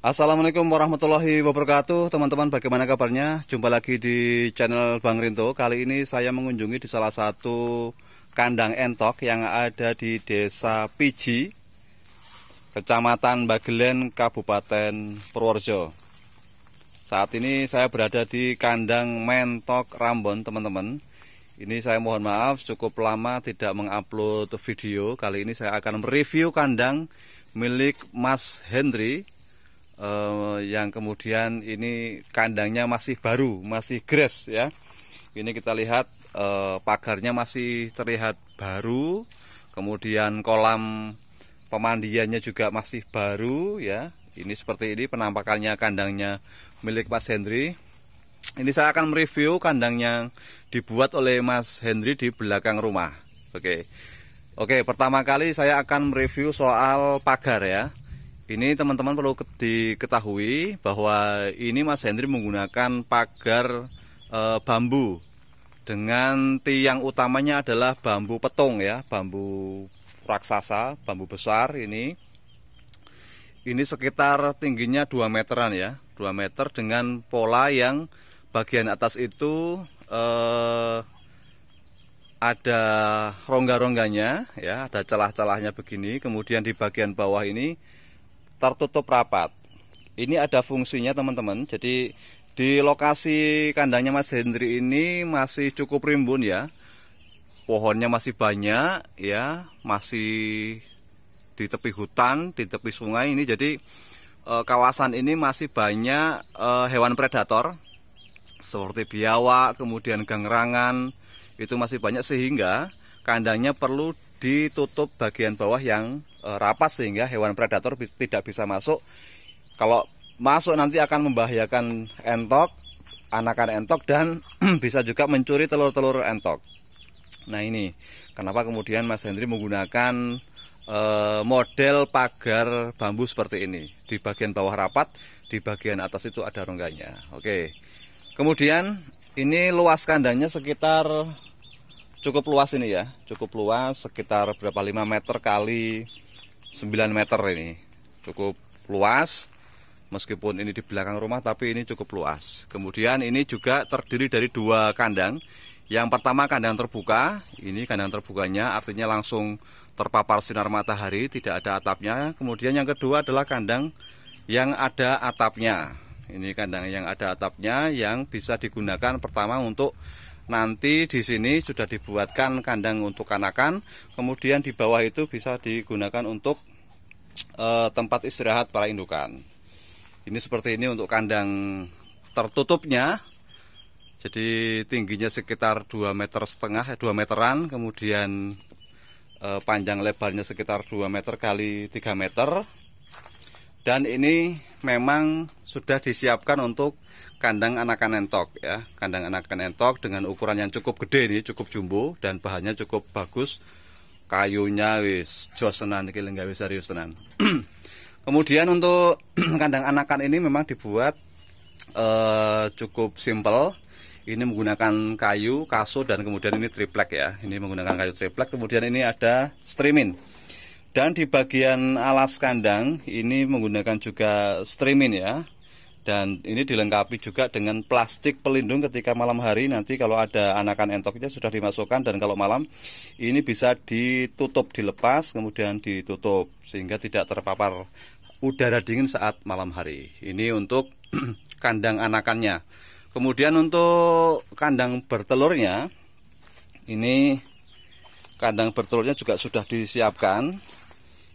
Assalamualaikum warahmatullahi wabarakatuh Teman-teman bagaimana kabarnya? Jumpa lagi di channel Bang Rinto Kali ini saya mengunjungi di salah satu kandang entok yang ada di desa Piji Kecamatan Bagelen, Kabupaten Purworejo Saat ini saya berada di kandang mentok Rambon teman-teman Ini saya mohon maaf cukup lama tidak mengupload video Kali ini saya akan mereview kandang milik Mas Hendri Eh, yang kemudian ini kandangnya masih baru, masih grass ya. Ini kita lihat eh, pagarnya masih terlihat baru, kemudian kolam pemandiannya juga masih baru ya. Ini seperti ini penampakannya kandangnya milik Mas Hendri. Ini saya akan mereview kandang yang dibuat oleh Mas Hendri di belakang rumah. Oke. Oke, pertama kali saya akan mereview soal pagar ya. Ini teman-teman perlu diketahui bahwa ini Mas Hendri menggunakan pagar e, bambu dengan tiang utamanya adalah bambu petung ya, bambu raksasa, bambu besar ini. Ini sekitar tingginya 2 meteran ya, 2 meter dengan pola yang bagian atas itu e, ada rongga-rongganya ya, ada celah-celahnya begini, kemudian di bagian bawah ini tertutup rapat. Ini ada fungsinya teman-teman. Jadi di lokasi kandangnya Mas Hendri ini masih cukup rimbun ya. Pohonnya masih banyak ya, masih di tepi hutan, di tepi sungai ini jadi e, kawasan ini masih banyak e, hewan predator seperti biawak, kemudian gangrangan itu masih banyak sehingga kandangnya perlu ditutup bagian bawah yang Eh, rapat sehingga hewan predator tidak bisa masuk. Kalau masuk nanti akan membahayakan entok, anakan entok dan bisa juga mencuri telur-telur entok. Nah ini kenapa kemudian Mas Hendri menggunakan e, model pagar bambu seperti ini. Di bagian bawah rapat, di bagian atas itu ada rongganya. Oke. Kemudian ini luas kandangnya sekitar cukup luas ini ya, cukup luas sekitar berapa 5 meter kali 9 meter ini cukup luas meskipun ini di belakang rumah tapi ini cukup luas kemudian ini juga terdiri dari dua kandang yang pertama kandang terbuka ini kandang terbukanya artinya langsung terpapar sinar matahari tidak ada atapnya kemudian yang kedua adalah kandang yang ada atapnya ini kandang yang ada atapnya yang bisa digunakan pertama untuk nanti di sini sudah dibuatkan kandang untuk kanakan, kemudian di bawah itu bisa digunakan untuk e, tempat istirahat para indukan. Ini seperti ini untuk kandang tertutupnya. Jadi tingginya sekitar 2 meter setengah, 2 eh, meteran, kemudian e, panjang lebarnya sekitar 2 meter kali 3 meter. Dan ini memang sudah disiapkan untuk kandang anakan entok ya kandang anakan entok dengan ukuran yang cukup gede nih cukup jumbo dan bahannya cukup bagus kayunya wis jos tenan iki lenggawe serius kemudian untuk kandang anakan ini memang dibuat eh, cukup simple ini menggunakan kayu kasur dan kemudian ini triplek ya ini menggunakan kayu triplek kemudian ini ada streaming dan di bagian alas kandang ini menggunakan juga streaming ya dan ini dilengkapi juga dengan plastik pelindung ketika malam hari nanti kalau ada anakan entoknya sudah dimasukkan dan kalau malam ini bisa ditutup dilepas kemudian ditutup sehingga tidak terpapar udara dingin saat malam hari ini untuk kandang anakannya kemudian untuk kandang bertelurnya ini kandang bertelurnya juga sudah disiapkan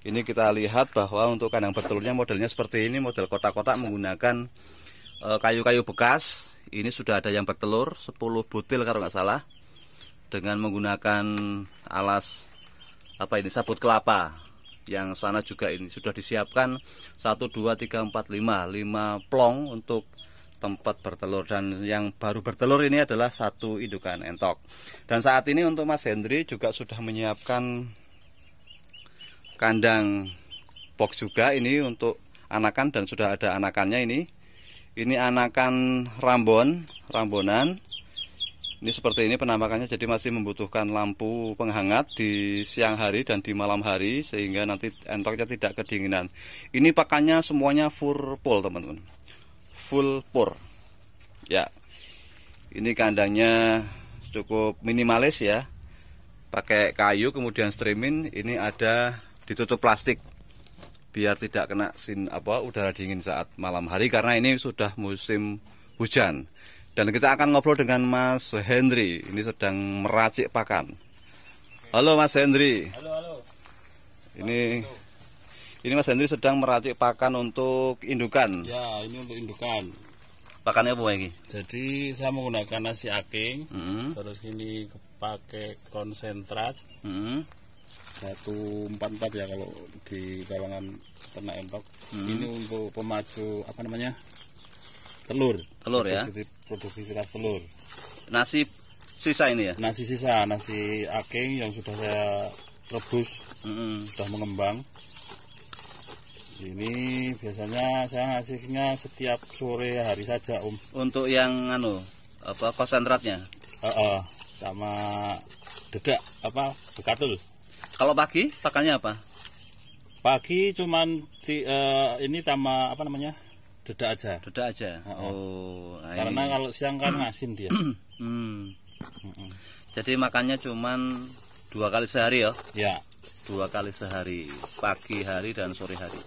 ini kita lihat bahwa untuk kandang bertelurnya modelnya seperti ini, model kotak-kotak menggunakan eh, kayu-kayu bekas. Ini sudah ada yang bertelur 10 butil kalau nggak salah dengan menggunakan alas apa ini sabut kelapa. Yang sana juga ini sudah disiapkan 1 2 3 4 5, 5 plong untuk tempat bertelur dan yang baru bertelur ini adalah satu indukan entok. Dan saat ini untuk Mas Hendri juga sudah menyiapkan kandang box juga ini untuk anakan dan sudah ada anakannya ini. Ini anakan rambon, rambonan. Ini seperti ini penampakannya jadi masih membutuhkan lampu penghangat di siang hari dan di malam hari sehingga nanti entoknya tidak kedinginan. Ini pakannya semuanya full pole teman-teman. Full pour. Ya. Ini kandangnya cukup minimalis ya. Pakai kayu kemudian streaming ini ada ditutup plastik biar tidak kena sin apa udara dingin saat malam hari karena ini sudah musim hujan. Dan kita akan ngobrol dengan Mas Henry. Ini sedang meracik pakan. Halo Mas Henry. Halo, halo. Ini ini Mas Henry sedang meracik pakan untuk indukan. Ya, ini untuk indukan. Pakannya apa ini? Jadi saya menggunakan nasi aking, -hmm. terus ini pakai konsentrat, -hmm satu empat empat ya kalau di kalangan ternak entok. Hmm. Ini untuk pemacu apa namanya? telur. Telur ya. produksi Produktivitas telur. Nasi sisa ini ya. Nasi sisa, nasi aking yang sudah saya rebus, mm -hmm. sudah mengembang. Ini biasanya saya ngasihnya setiap sore hari saja, Om. Untuk yang anu apa konsentratnya? Uh -uh, sama dedak apa bekatul. Kalau pagi pakannya apa? Pagi cuman di, uh, ini sama apa namanya? Deda aja. Deda aja. Uh -oh. Oh. Karena kalau siang kan asin dia. hmm. Jadi makannya cuman dua kali sehari ya? Ya. Dua kali sehari, pagi hari dan sore hari.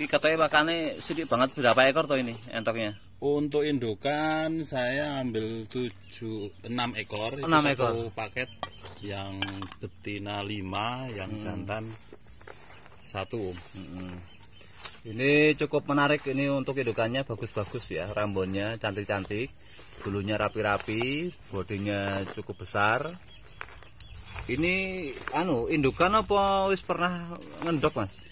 Ini katanya makannya sedikit banget berapa ekor tuh ini entoknya? Untuk indukan saya ambil 7 6 ekor 6 itu ekor. satu paket yang betina 5, yang hmm. jantan 1. Hmm. Ini cukup menarik ini untuk indukannya bagus-bagus ya, rambonnya cantik-cantik, bulunya rapi-rapi, bodinya cukup besar. Ini anu indukan apa wis pernah ngendok, Mas?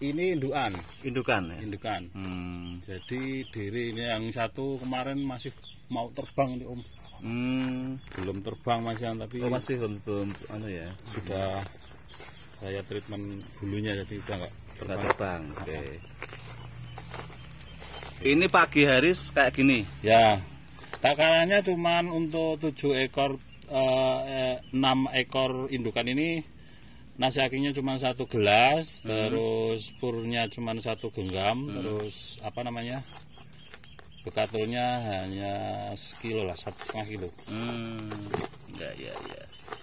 ini indukan indukan ya? indukan hmm. jadi diri ini yang satu kemarin masih mau terbang nih om hmm. belum terbang mas tapi oh, masih belum anu ya sudah saya treatment bulunya jadi sudah nggak terbang, terbang. oke okay. ini pagi hari kayak gini ya takarannya cuman untuk tujuh ekor eh, eh ekor indukan ini nasi akinya cuma satu gelas, hmm. terus purnya cuma satu genggam, hmm. terus apa namanya bekatulnya hanya sekilo lah, satu setengah kilo. Hmm. Ya ya ya.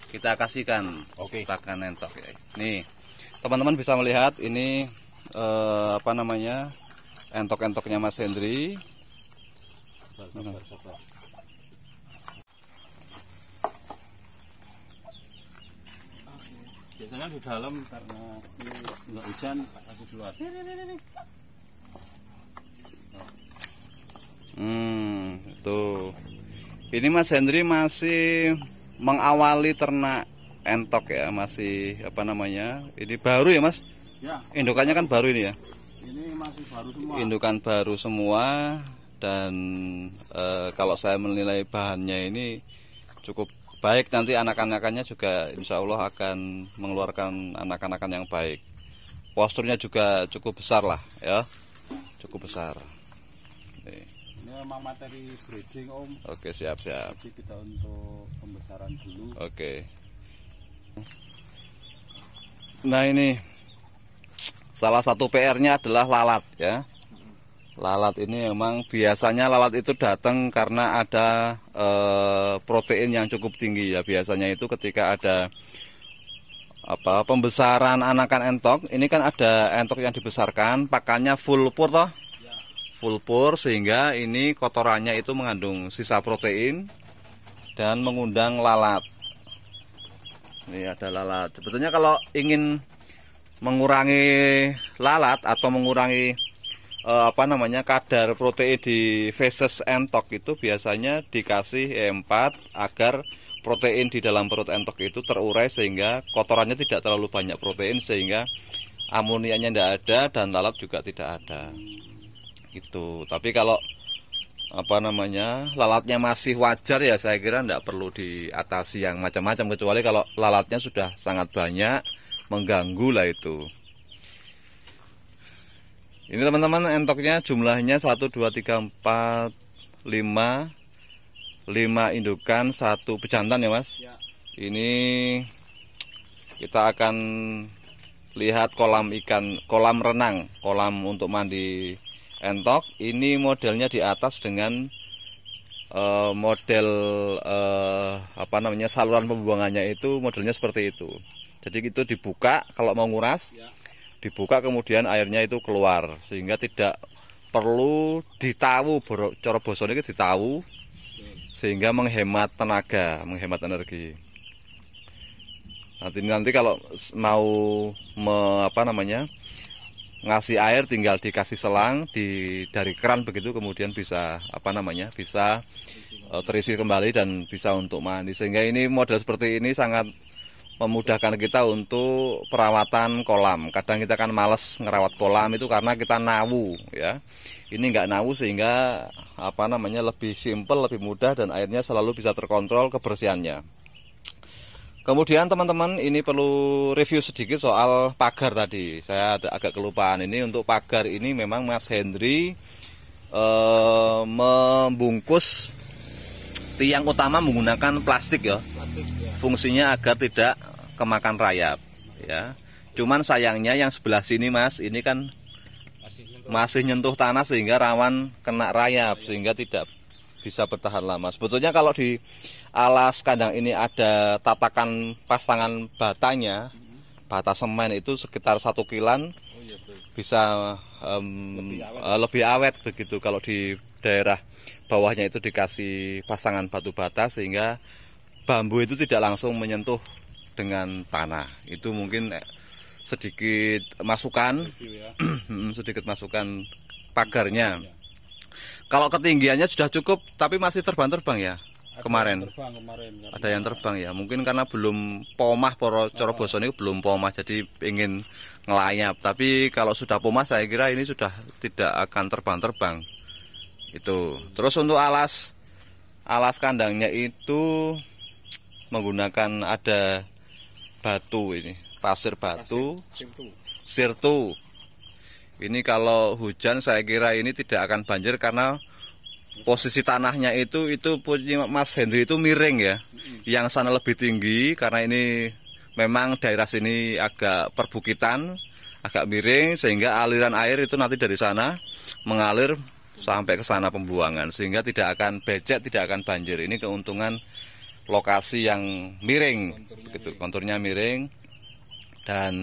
Kita kasihkan Oke. Okay. pakan entok ya. Nih teman-teman bisa melihat ini eh, apa namanya entok-entoknya Mas Hendri. Sabar, sabar, sabar. biasanya di dalam karena nggak hujan tak kasih keluar hmm tuh ini Mas Hendri masih mengawali ternak entok ya masih apa namanya ini baru ya Mas ya. indukannya kan baru ini ya ini masih baru semua indukan baru semua dan e, kalau saya menilai bahannya ini cukup baik nanti anak-anakannya juga insya Allah akan mengeluarkan anak-anakan yang baik posturnya juga cukup besar lah ya cukup besar ini, memang materi breeding om oke siap siap jadi kita untuk pembesaran dulu oke nah ini salah satu PR nya adalah lalat ya Lalat ini memang biasanya lalat itu datang karena ada e, protein yang cukup tinggi ya. Biasanya itu ketika ada apa pembesaran anakan entok, ini kan ada entok yang dibesarkan, pakannya full pur toh. Ya. Full pur sehingga ini kotorannya itu mengandung sisa protein dan mengundang lalat. Ini ada lalat. Sebetulnya kalau ingin mengurangi lalat atau mengurangi eh, apa namanya kadar protein di feces entok itu biasanya dikasih E4 agar protein di dalam perut entok itu terurai sehingga kotorannya tidak terlalu banyak protein sehingga amoniaknya tidak ada dan lalat juga tidak ada itu tapi kalau apa namanya lalatnya masih wajar ya saya kira tidak perlu diatasi yang macam-macam kecuali kalau lalatnya sudah sangat banyak mengganggu lah itu ini teman-teman entoknya jumlahnya 1, 2, 3, 4, 5 5 indukan, 1 pejantan ya mas ya. Ini kita akan lihat kolam ikan, kolam renang Kolam untuk mandi entok Ini modelnya di atas dengan uh, model uh, apa namanya saluran pembuangannya itu modelnya seperti itu jadi itu dibuka kalau mau nguras ya dibuka kemudian airnya itu keluar sehingga tidak perlu ditahu cara bosone itu ditahu sehingga menghemat tenaga, menghemat energi. Nanti nanti kalau mau me, apa namanya? ngasih air tinggal dikasih selang di dari keran begitu kemudian bisa apa namanya? bisa eh, terisi kembali dan bisa untuk mandi. Sehingga ini model seperti ini sangat memudahkan kita untuk perawatan kolam. Kadang kita kan males ngerawat kolam itu karena kita nawu ya. Ini nggak nawu sehingga apa namanya lebih simpel, lebih mudah dan airnya selalu bisa terkontrol kebersihannya. Kemudian teman-teman ini perlu review sedikit soal pagar tadi. Saya ada agak kelupaan ini untuk pagar ini memang Mas Hendri eh, membungkus tiang utama menggunakan ya. plastik ya. Fungsinya agar tidak kemakan rayap ya. Cuman sayangnya yang sebelah sini Mas, ini kan masih nyentuh, tanah sehingga rawan kena rayap iya. sehingga tidak bisa bertahan lama. Sebetulnya kalau di alas kandang ini ada tatakan pasangan batanya, mm-hmm. bata semen itu sekitar satu kilan oh, iya, bisa um, lebih, awet. Eh, lebih awet begitu kalau di daerah bawahnya itu dikasih pasangan batu bata sehingga bambu itu tidak langsung menyentuh dengan tanah. Itu mungkin eh, sedikit masukan, ya. hmm, sedikit masukan pagarnya. Kalau ketinggiannya sudah cukup, tapi masih terbang-terbang ya ada kemarin. Yang terbang, kemarin ya. ada yang terbang ya, mungkin karena belum pomah poro coroboson itu belum pomah, jadi ingin ngelayap. Tapi kalau sudah pomah, saya kira ini sudah tidak akan terbang-terbang itu terus untuk alas alas kandangnya itu menggunakan ada batu ini pasir batu sirtu ini kalau hujan saya kira ini tidak akan banjir karena posisi tanahnya itu itu punya Mas Hendri itu miring ya yang sana lebih tinggi karena ini memang daerah sini agak perbukitan agak miring sehingga aliran air itu nanti dari sana mengalir sampai ke sana pembuangan sehingga tidak akan becek, tidak akan banjir. Ini keuntungan lokasi yang miring konturnya begitu, miring. konturnya miring dan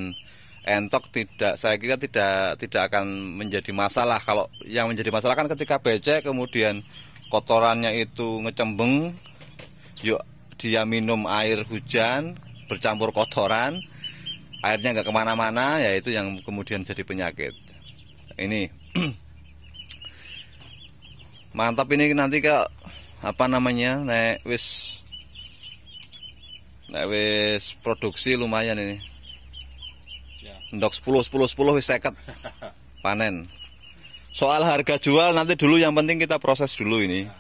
entok tidak saya kira tidak tidak akan menjadi masalah kalau yang menjadi masalah kan ketika becek kemudian kotorannya itu ngecembeng yuk dia minum air hujan bercampur kotoran airnya nggak kemana-mana yaitu yang kemudian jadi penyakit ini mantap ini nanti ke apa namanya naik wis naik wis produksi lumayan ini ya. ndok 10 10 10 wis seket panen soal harga jual nanti dulu yang penting kita proses dulu ini ya.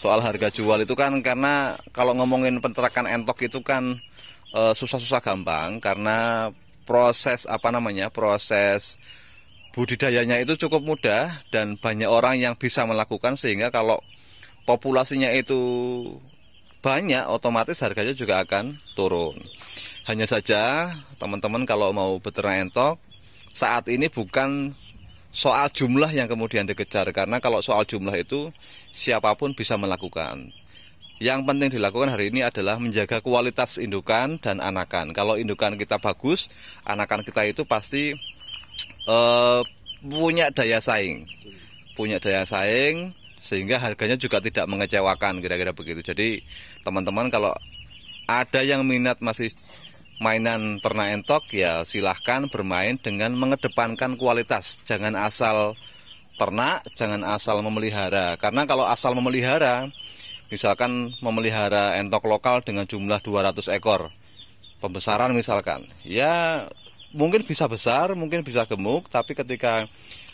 soal harga jual itu kan karena kalau ngomongin penterakan entok itu kan eh, susah-susah gampang karena proses apa namanya proses budidayanya itu cukup mudah dan banyak orang yang bisa melakukan sehingga kalau populasinya itu banyak otomatis harganya juga akan turun. Hanya saja teman-teman kalau mau beternak entok saat ini bukan soal jumlah yang kemudian dikejar karena kalau soal jumlah itu siapapun bisa melakukan. Yang penting dilakukan hari ini adalah menjaga kualitas indukan dan anakan. Kalau indukan kita bagus, anakan kita itu pasti uh, punya daya saing, punya daya saing sehingga harganya juga tidak mengecewakan kira-kira begitu. Jadi teman-teman kalau ada yang minat masih mainan ternak entok ya silahkan bermain dengan mengedepankan kualitas jangan asal ternak jangan asal memelihara karena kalau asal memelihara misalkan memelihara entok lokal dengan jumlah 200 ekor pembesaran misalkan ya mungkin bisa besar, mungkin bisa gemuk, tapi ketika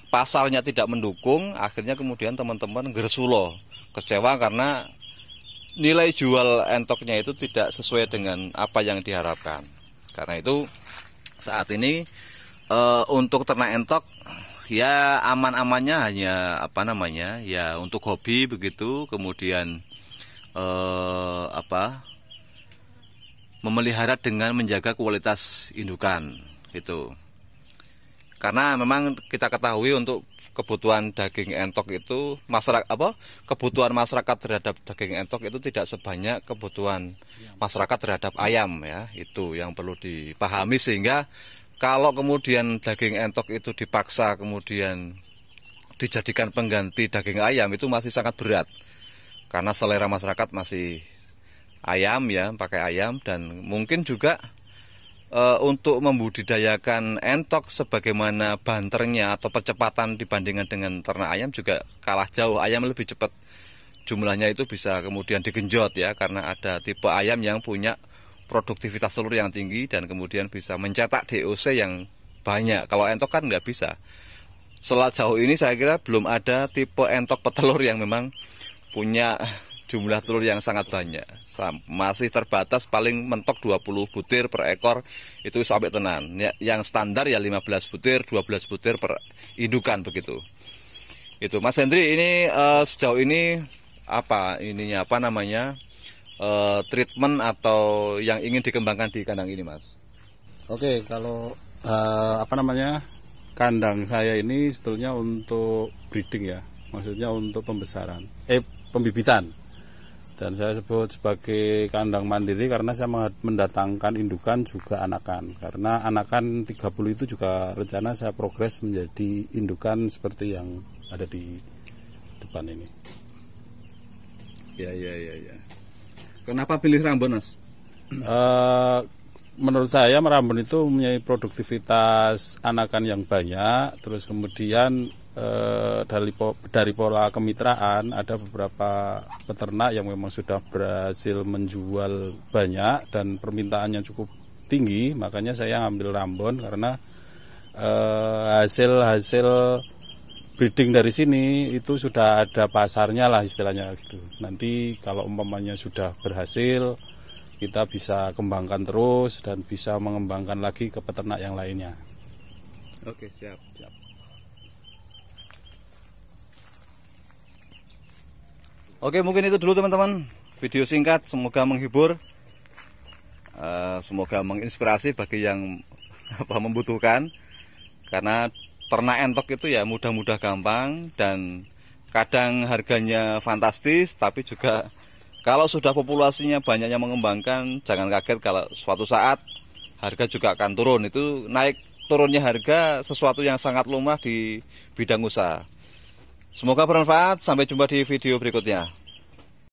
pasarnya tidak mendukung, akhirnya kemudian teman-teman gersulo, kecewa karena nilai jual entoknya itu tidak sesuai dengan apa yang diharapkan. Karena itu saat ini e, untuk ternak entok ya aman-amannya hanya apa namanya ya untuk hobi begitu kemudian e, apa memelihara dengan menjaga kualitas indukan gitu karena memang kita ketahui untuk kebutuhan daging entok itu masyarakat apa kebutuhan masyarakat terhadap daging entok itu tidak sebanyak kebutuhan masyarakat terhadap ayam ya itu yang perlu dipahami sehingga kalau kemudian daging entok itu dipaksa kemudian dijadikan pengganti daging ayam itu masih sangat berat karena selera masyarakat masih ayam ya pakai ayam dan mungkin juga Eh, untuk membudidayakan entok sebagaimana banternya atau percepatan dibandingkan dengan ternak ayam juga kalah jauh ayam lebih cepat jumlahnya itu bisa kemudian digenjot ya karena ada tipe ayam yang punya produktivitas telur yang tinggi dan kemudian bisa mencetak DOC yang banyak kalau entok kan nggak bisa selat jauh ini saya kira belum ada tipe entok petelur yang memang punya jumlah telur yang sangat banyak masih terbatas paling mentok 20 butir per ekor itu sampai tenan ya, yang standar ya 15 butir 12 butir per indukan begitu itu Mas Hendri ini uh, sejauh ini apa ininya apa namanya uh, treatment atau yang ingin dikembangkan di kandang ini Mas Oke kalau uh, apa namanya kandang saya ini sebetulnya untuk breeding ya maksudnya untuk pembesaran eh pembibitan dan saya sebut sebagai kandang mandiri karena saya mendatangkan indukan juga anakan karena anakan 30 itu juga rencana saya progres menjadi indukan seperti yang ada di depan ini ya ya ya ya kenapa pilih Rambon mas? Uh, eh, menurut saya Merambun itu mempunyai produktivitas anakan yang banyak, terus kemudian e, dari dari pola kemitraan ada beberapa peternak yang memang sudah berhasil menjual banyak dan permintaannya cukup tinggi, makanya saya ambil Rambon karena eh, hasil-hasil breeding dari sini itu sudah ada pasarnya lah istilahnya gitu. Nanti kalau umpamanya sudah berhasil kita bisa kembangkan terus dan bisa mengembangkan lagi ke peternak yang lainnya. Oke, siap. Siap. Oke, mungkin itu dulu teman-teman. Video singkat, semoga menghibur. Eh, semoga menginspirasi bagi yang apa membutuhkan. Karena ternak entok itu ya mudah-mudah gampang dan kadang harganya fantastis tapi juga kalau sudah populasinya banyak yang mengembangkan, jangan kaget kalau suatu saat harga juga akan turun. Itu naik turunnya harga sesuatu yang sangat lumrah di bidang usaha. Semoga bermanfaat. Sampai jumpa di video berikutnya.